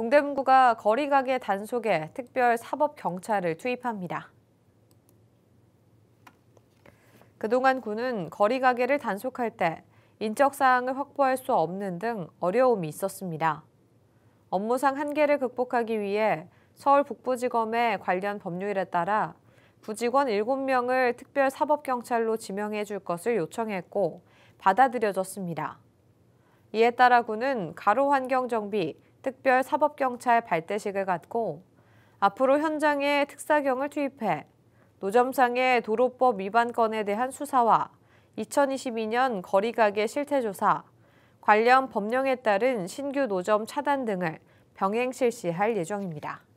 동대문구가 거리가게 단속에 특별 사법 경찰을 투입합니다. 그동안 구는 거리가게를 단속할 때 인적사항을 확보할 수 없는 등 어려움이 있었습니다. 업무상 한계를 극복하기 위해 서울 북부지검의 관련 법률에 따라 부직원 7명을 특별사법경찰로 지명해 줄 것을 요청했고 받아들여졌습니다. 이에 따라 군은 가로 환경 정비, 특별 사법 경찰 발대식을 갖고 앞으로 현장에 특사경을 투입해 노점상의 도로법 위반 건에 대한 수사와 2022년 거리가게 실태조사, 관련 법령에 따른 신규 노점 차단 등을 병행 실시할 예정입니다.